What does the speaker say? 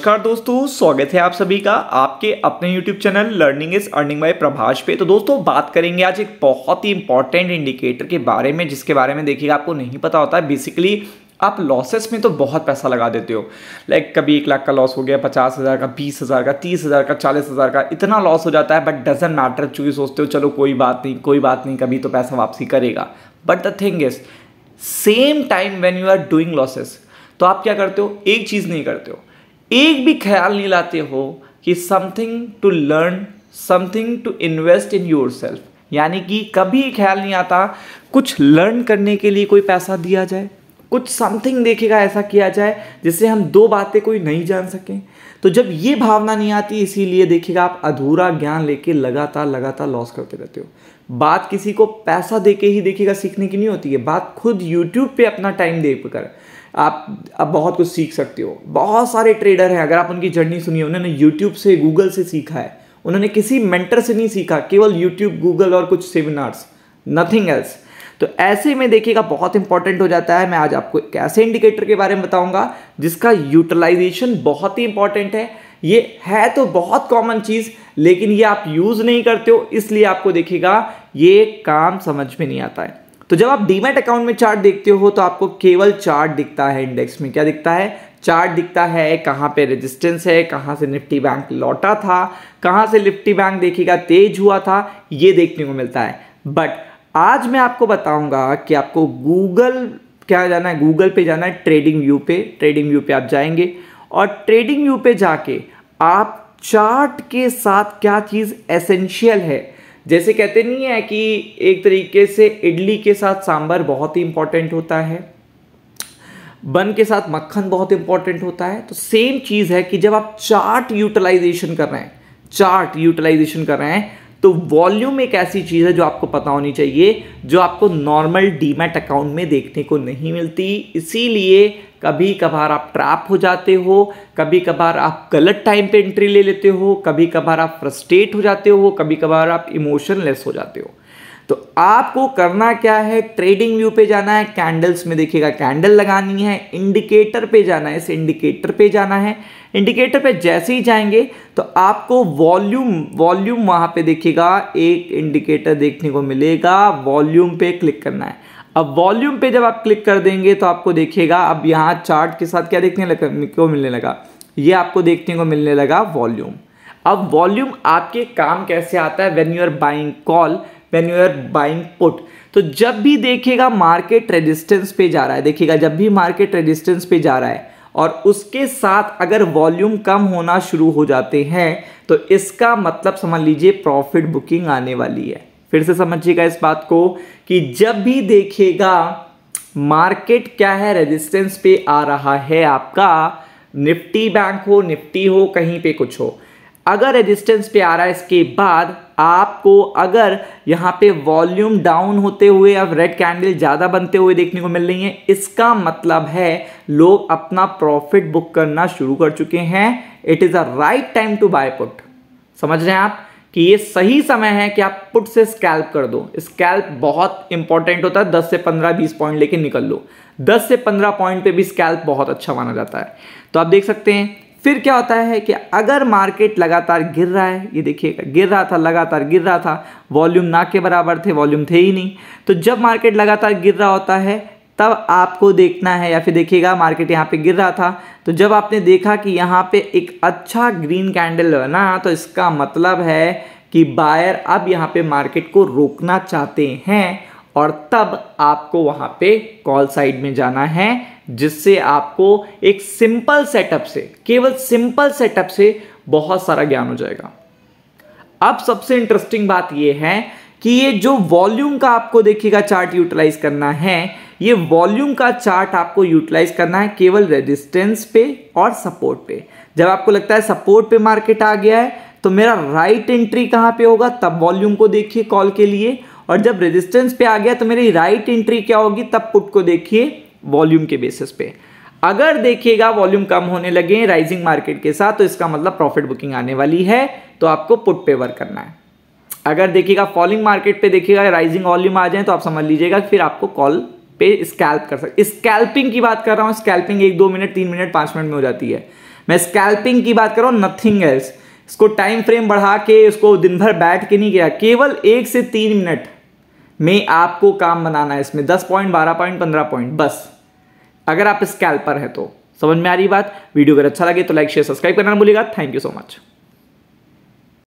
नमस्कार दोस्तों स्वागत है आप सभी का आपके अपने YouTube channel learning is earning by Prabhash पे तो दोस्तों बात करेंगे आज एक बहुत ही इंपॉर्टेंट इंडिकेटर के बारे में जिसके बारे में देखिएगा आपको नहीं पता होता है बेसिकली आप लॉसेस में तो बहुत पैसा लगा देते हो लाइक कभी एक लाख का लॉस हो गया पचास हज़ार का बीस हज़ार का तीस हज़ार का चालीस हज़ार का इतना लॉस हो जाता है बट डजेंट मैटर चूँकि सोचते हो चलो कोई बात नहीं कोई बात नहीं कभी तो पैसा वापसी करेगा but the thing is same time when you are doing losses तो आप क्या करते हो एक चीज़ नहीं करते हो एक भी ख्याल नहीं लाते हो कि something to learn something to invest in yourself यानी कि कभी ख्याल नहीं आता कुछ लर्न करने के लिए कोई पैसा दिया जाए कुछ समथिंग देखेगा ऐसा किया जाए जिससे हम दो बातें कोई नहीं जान सकें तो जब ये भावना नहीं आती इसीलिए देखिएगा आप अधूरा ज्ञान लेके लगातार लगातार लॉस करते रहते हो बात किसी को पैसा दे के ही देखिएगा सीखने की नहीं होती है बात खुद यूट्यूब पे अपना टाइम दे कर आप अब बहुत कुछ सीख सकते हो बहुत सारे ट्रेडर हैं अगर आप उनकी जर्नी सुनिए उन्होंने यूट्यूब से गूगल से सीखा है उन्होंने किसी मेंटर से नहीं सीखा केवल यूट्यूब गूगल और कुछ सेमिनार्स नथिंग एल्स तो ऐसे में देखिएगा बहुत इंपॉर्टेंट हो जाता है मैं आज आपको एक ऐसे इंडिकेटर के बारे में बताऊंगा जिसका यूटिलाइजेशन बहुत ही इंपॉर्टेंट है ये है तो बहुत कॉमन चीज़ लेकिन ये आप यूज़ नहीं करते हो इसलिए आपको देखिएगा ये काम समझ में नहीं आता है तो जब आप डीमेट अकाउंट में चार्ट देखते हो तो आपको केवल चार्ट दिखता है इंडेक्स में क्या दिखता है चार्ट दिखता है कहाँ पे रेजिस्टेंस है कहाँ से निफ्टी बैंक लौटा था कहाँ से निफ्टी बैंक देखिएगा तेज हुआ था ये देखने को मिलता है बट आज मैं आपको बताऊंगा कि आपको गूगल क्या जाना है गूगल पे जाना है ट्रेडिंग व्यू पे ट्रेडिंग व्यू पे आप जाएंगे और ट्रेडिंग व्यू पे जाके आप चार्ट के साथ क्या चीज़ एसेंशियल है जैसे कहते नहीं है कि एक तरीके से इडली के साथ सांभर बहुत ही इंपॉर्टेंट होता है बन के साथ मक्खन बहुत इंपॉर्टेंट होता है तो सेम चीज़ है कि जब आप चार्ट यूटिलाइजेशन कर रहे हैं चार्ट यूटिलाइजेशन कर रहे हैं तो वॉल्यूम एक ऐसी चीज़ है जो आपको पता होनी चाहिए जो आपको नॉर्मल डीमैट अकाउंट में देखने को नहीं मिलती इसीलिए कभी कभार आप ट्रैप हो जाते हो कभी कभार आप गलत टाइम पे एंट्री ले लेते हो कभी कभार आप फ्रस्ट्रेट हो जाते हो कभी कभार आप इमोशनलेस हो जाते हो तो आपको करना क्या है ट्रेडिंग व्यू पे जाना है कैंडल्स में देखिएगा कैंडल लगानी है इंडिकेटर पे जाना है इस इंडिकेटर पे जाना है इंडिकेटर पे जैसे ही जाएंगे तो आपको वॉल्यूम वॉल्यूम वहाँ पे देखिएगा एक इंडिकेटर देखने को मिलेगा वॉल्यूम पे क्लिक करना है अब वॉल्यूम पे जब आप क्लिक कर देंगे तो आपको देखिएगा अब यहाँ चार्ट के साथ क्या देखने लगा को मिलने लगा ये आपको देखने को मिलने लगा वॉल्यूम अब वॉल्यूम आपके काम कैसे आता है when you are buying call when you are buying put तो जब भी देखिएगा मार्केट रेजिस्टेंस पे जा रहा है देखिएगा जब भी मार्केट रेजिस्टेंस पे जा रहा है और उसके साथ अगर वॉल्यूम कम होना शुरू हो जाते हैं तो इसका मतलब समझ लीजिए प्रॉफिट बुकिंग आने वाली है फिर से समझिएगा इस बात को कि जब भी देखेगा मार्केट क्या है रेजिस्टेंस पे आ रहा है आपका निफ्टी बैंक हो निफ्टी हो कहीं पे कुछ हो अगर रेजिस्टेंस पे आ रहा है इसके बाद आपको अगर यहाँ पे वॉल्यूम डाउन होते हुए अब रेड कैंडल ज़्यादा बनते हुए देखने को मिल रही है इसका मतलब है लोग अपना प्रॉफिट बुक करना शुरू कर चुके हैं it is a right time to buy put समझ रहे हैं आप कि ये सही समय है कि आप पुट से स्कैल्प कर दो स्कैल्प बहुत इंपॉर्टेंट होता है 10 से 15 20 पॉइंट लेके निकल लो 10 से 15 पॉइंट पे भी स्कैल्प बहुत अच्छा माना जाता है तो आप देख सकते हैं फिर क्या होता है कि अगर मार्केट लगातार गिर रहा है ये देखिएगा गिर रहा था लगातार गिर रहा था वॉल्यूम ना के बराबर थे वॉल्यूम थे ही नहीं तो जब मार्केट लगातार गिर रहा होता है तब आपको देखना है या फिर देखिएगा मार्केट यहाँ पे गिर रहा था तो जब आपने देखा कि यहाँ पे एक अच्छा ग्रीन कैंडल बना तो इसका मतलब है कि बायर अब यहाँ पे मार्केट को रोकना चाहते हैं और तब आपको वहाँ पे कॉल साइड में जाना है जिससे आपको एक सिंपल सेटअप से केवल सिंपल सेटअप से बहुत सारा ज्ञान हो जाएगा अब सबसे इंटरेस्टिंग बात यह है कि ये जो वॉल्यूम का आपको देखिएगा चार्ट यूटिलाइज करना है ये वॉल्यूम का चार्ट आपको यूटिलाइज करना है केवल रेजिस्टेंस पे और सपोर्ट पे जब आपको लगता है सपोर्ट पे मार्केट आ गया है तो मेरा राइट एंट्री कहाँ पे होगा तब वॉल्यूम को देखिए कॉल के लिए और जब रेजिस्टेंस पे आ गया तो मेरी राइट एंट्री क्या होगी तब पुट को देखिए वॉल्यूम के बेसिस पे अगर देखिएगा वॉल्यूम कम होने लगे राइजिंग मार्केट के साथ तो इसका मतलब प्रॉफिट बुकिंग आने वाली है तो आपको पुट पेवर करना है अगर देखिएगा फॉलिंग मार्केट पे देखिएगा राइजिंग वॉल्यूम आ जाए तो आप समझ लीजिएगा फिर आपको कॉल पे स्कैल्प कर सकते स्कैल्पिंग की बात कर रहा हूँ स्कैल्पिंग एक दो मिनट तीन मिनट पाँच मिनट में हो जाती है मैं स्कैल्पिंग की बात कर रहा हूँ नथिंग एल्स इसको टाइम फ्रेम बढ़ा के उसको दिन भर बैठ के नहीं गया केवल एक से तीन मिनट में आपको काम बनाना है इसमें दस पॉइंट बारह पॉइंट पंद्रह पॉइंट बस अगर आप स्कैल्पर हैं तो समझ में आ रही बात वीडियो अगर अच्छा लगे तो लाइक शेयर सब्सक्राइब करना भूलिएगा थैंक यू सो मच